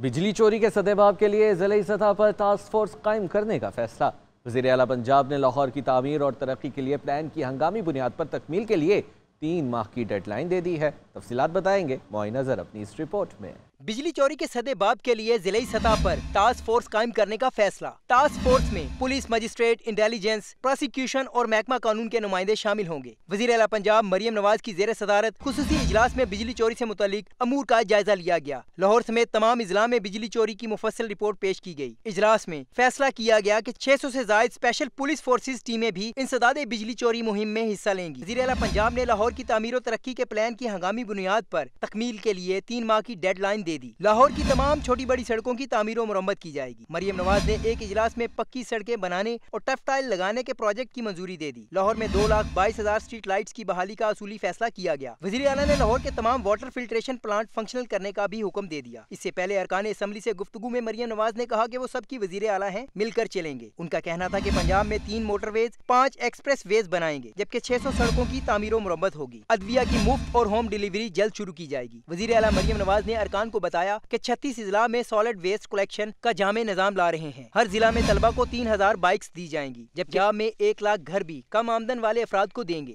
बिजली चोरी के सदेबाब के लिए ज़िले सतह पर टास्क फोर्स कायम करने का फैसला वजी अला पंजाब ने लाहौर की तमीर और तरक्की के लिए प्लान की हंगामी बुनियाद पर तकमील के लिए तीन माह की डेडलाइन दे दी है तफसीत बताएंगे मोइन नज़र अपनी इस रिपोर्ट में बिजली चोरी के सदे बाप के लिए जिले सतह पर टास्क फोर्स कायम करने का फैसला टास्क फोर्स में पुलिस मजिस्ट्रेट इंटेलिजेंस प्रोसिक्यूशन और महकमा कानून के नुमाइंदे शामिल होंगे वजीर अला पंजाब मरियम नवाज की जेर सदारत खसूसी इजलास में बिजली चोरी ऐसी मुतलिक अमूर का जायजा लिया गया लाहौर समेत तमाम इजला में बिजली चोरी की मुफसल रिपोर्ट पेश की गयी इजलास में फैसला किया गया की छह सौ ऐसी जायद स्पेशल पुलिस फोर्सेज टीमें भी सदादे बिजली चोरी मुहिम में हिस्सा लेंगी वजी अला पंजाब ने लाहौर की तमीर और तरक्की के प्लान की हंगामी बुनियाद आरोप तकमील के लिए तीन माह की डेड लाइन दे दी लाहौर की तमाम छोटी बड़ी सड़कों की तमीरों मरम्मत की जाएगी मरियम नवाज ने एक इजलास में पक्की सड़कें बनाने और टफ टाइल लगाने के प्रोजेक्ट की मंजूरी दे दी लाहौर में दो लाख बाईस हजार स्ट्रीट लाइट की बहाली का असूली फैसला किया गया वजी अला ने लाहौर के तमाम वाटर फिल्ट्रेशन प्लांट फंक्शनल करने का भी हुक्म दे दिया इससे पहले अरकान असम्बली ऐसी गुफ्तु में मरियम नवाज ने कहा की वो सबकी वजीर अला है मिलकर चलेंगे उनका कहना था की पंजाब में तीन मोटरवेज पाँच एक्सप्रेस वेज बनाएंगे जबकि छह सौ सड़कों की तमीरों मरम्मत होगी अदविया की मुफ्त और होम डिलीवरी जल्द शुरू की जाएगी वजी अला मरियम नवाज ने अरकान को बताया की छत्तीस जिला में सॉलिड वेस्ट कलेक्शन का जामे निजाम ला रहे हैं हर जिला में तलबा को तीन हजार बाइक्स दी जाएंगी जबकि में एक लाख घर भी कम आमदन वाले अफराद को देंगे